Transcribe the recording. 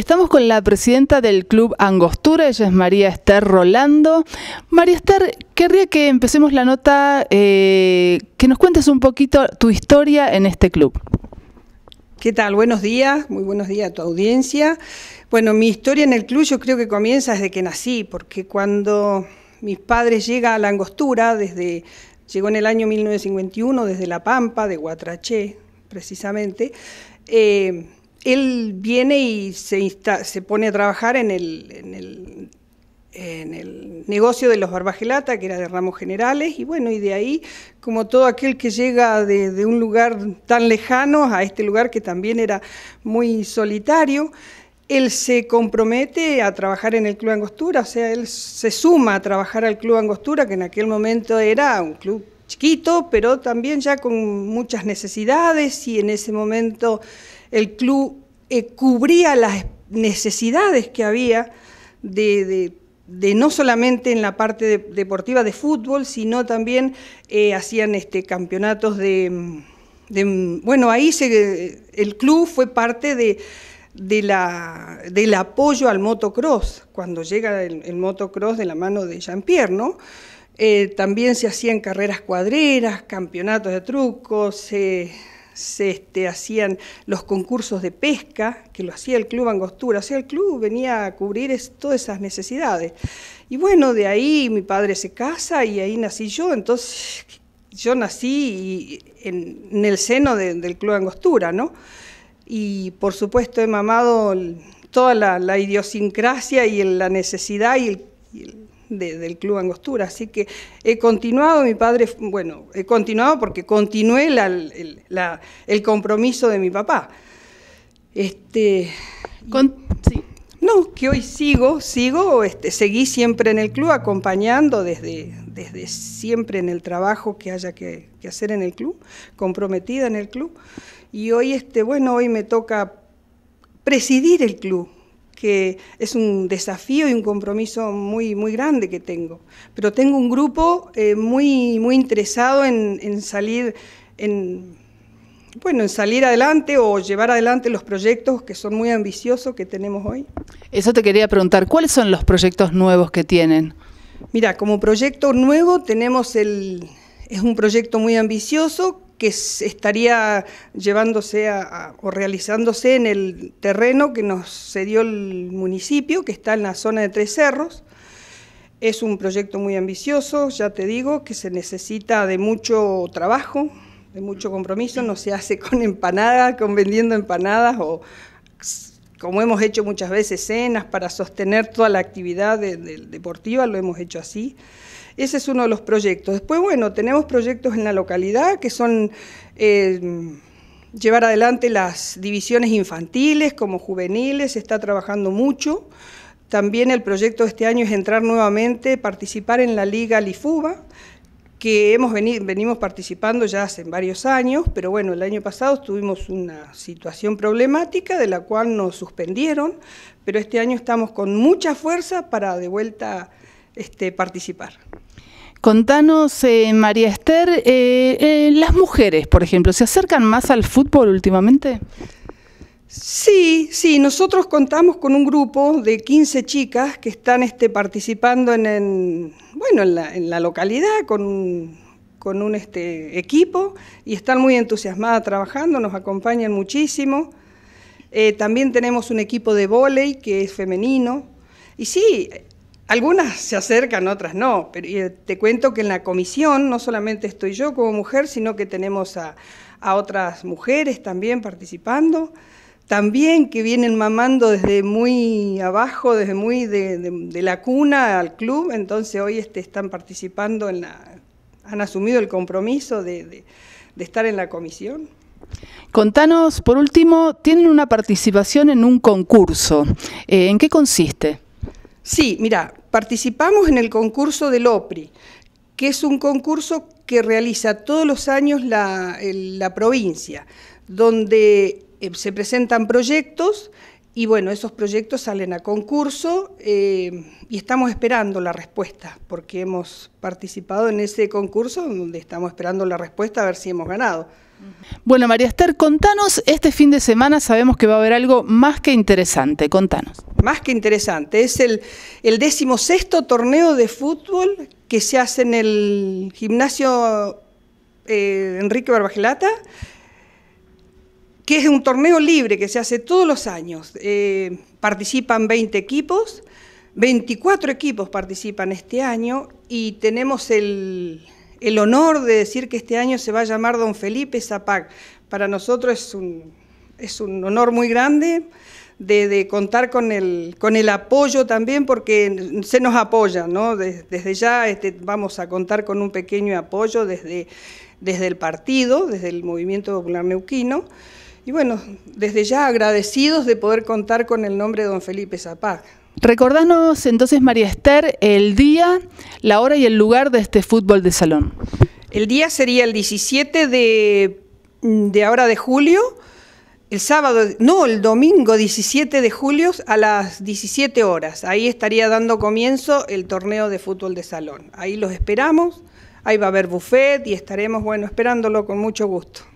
Estamos con la presidenta del Club Angostura, ella es María Esther Rolando. María Esther, querría que empecemos la nota, eh, que nos cuentes un poquito tu historia en este club. ¿Qué tal? Buenos días, muy buenos días a tu audiencia. Bueno, mi historia en el club yo creo que comienza desde que nací, porque cuando mis padres llegan a la Angostura, desde, llegó en el año 1951 desde La Pampa, de Guatraché precisamente, eh, él viene y se, pone a trabajar en el, negocio de los barbagelata, que era de ramos generales, y bueno, y de ahí, como todo aquel que llega de, de un lugar tan lejano a este lugar que también era muy solitario, él se compromete a trabajar en el Club Angostura, o sea, él se suma a trabajar al Club Angostura, que en aquel momento era un club chiquito, pero también ya con muchas necesidades y en ese momento el club eh, cubría las necesidades que había de, no solamente en la parte deportiva de fútbol, sino también eh, hacían este, campeonatos de, Bueno, ahí se, el club fue parte del apoyo al motocross, cuando llega el, motocross de la mano de Jean-Pierre, ¿no? Eh, también se hacían carreras cuadreras, campeonatos de trucos, se este, hacían los concursos de pesca, que lo hacía el Club Angostura, o sea, el club venía a cubrir todas esas necesidades. Y bueno, de ahí mi padre se casa y ahí nací yo, entonces yo nací en, el seno del Club Angostura, ¿no? Y por supuesto he mamado toda la, idiosincrasia y la necesidad y el del Club Angostura. Así que he continuado, mi padre, bueno, he continuado porque continué el, compromiso de mi papá. Este, sí. No, que hoy sigo, sigo, este, seguí siempre en el club, acompañando desde, desde siempre en el trabajo que haya que, hacer en el club, comprometida en el club. Y hoy, este, bueno, hoy me toca presidir el club, que es un desafío y un compromiso muy, muy grande que tengo. Pero tengo un grupo eh, muy, muy interesado en, salir en bueno, en salir adelante o llevar adelante los proyectos que son muy ambiciosos que tenemos hoy. Eso te quería preguntar, ¿cuáles son los proyectos nuevos que tienen? Mira, como proyecto nuevo tenemos el, es un proyecto muy ambicioso que estaría llevándose o realizándose en el terreno que nos cedió el municipio, que está en la zona de Tres Cerros. Es un proyecto muy ambicioso, ya te digo, que se necesita de mucho trabajo, de mucho compromiso, no se hace con empanadas, con vendiendo empanadas o como hemos hecho muchas veces cenas para sostener toda la actividad deportiva, lo hemos hecho así. Ese es uno de los proyectos. Después, bueno, tenemos proyectos en la localidad que son eh, llevar adelante las divisiones infantiles como juveniles, se está trabajando mucho. También el proyecto de este año es entrar nuevamente, participar en la Liga Lifuba, que hemos venido, venimos participando ya hace varios años, pero bueno, el año pasado tuvimos una situación problemática de la cual nos suspendieron, pero este año estamos con mucha fuerza para de vuelta este, participar. Contanos, eh, María Esther, eh, eh, las mujeres, por ejemplo, ¿se acercan más al fútbol últimamente? Sí, sí, nosotros contamos con un grupo de 15 chicas que están este, participando en, bueno, en la, localidad con un, este, equipo y están muy entusiasmadas trabajando, nos acompañan muchísimo. también tenemos un equipo de vóley que es femenino. Y sí, algunas se acercan, otras no, pero eh, te cuento que en la comisión no solamente estoy yo como mujer, sino que tenemos a, otras mujeres también participando, también que vienen mamando desde muy abajo, desde muy de, la cuna al club, entonces hoy este, están participando, en la, han asumido el compromiso de, estar en la comisión. Contanos, por último, tienen una participación en un concurso. Eh, ¿En qué consiste? Sí, mira, participamos en el concurso del OPRI, que es un concurso que realiza todos los años la, provincia, donde eh, se presentan proyectos y bueno, esos proyectos salen a concurso eh, y estamos esperando la respuesta, porque hemos participado en ese concurso donde estamos esperando la respuesta a ver si hemos ganado. Bueno, María Esther, contanos, este fin de semana sabemos que va a haber algo más que interesante, contanos. Más que interesante, es el, el decimosexto torneo de fútbol que se hace en el gimnasio eh, Enrique Barbagelata, que es un torneo libre que se hace todos los años. Eh, participan 20 equipos, 24 equipos participan este año y tenemos el, honor de decir que este año se va a llamar Don Felipe Zapac. Para nosotros es un, es un honor muy grande. De, contar con el, con el apoyo también, porque se nos apoya, ¿no? Desde, ya este, vamos a contar con un pequeño apoyo desde, desde el partido, desde el Movimiento Popular Neuquino. Y bueno, desde ya agradecidos de poder contar con el nombre de don Felipe Zapag. Recordanos entonces, María Esther, el día, la hora y el lugar de este fútbol de salón. El día sería el 17 de, mm, de ahora de julio, el sábado, no, el domingo 17 de julio a las 17 horas. Ahí estaría dando comienzo el torneo de fútbol de salón. Ahí los esperamos, ahí va a haber buffet y estaremos, bueno, esperándolo con mucho gusto.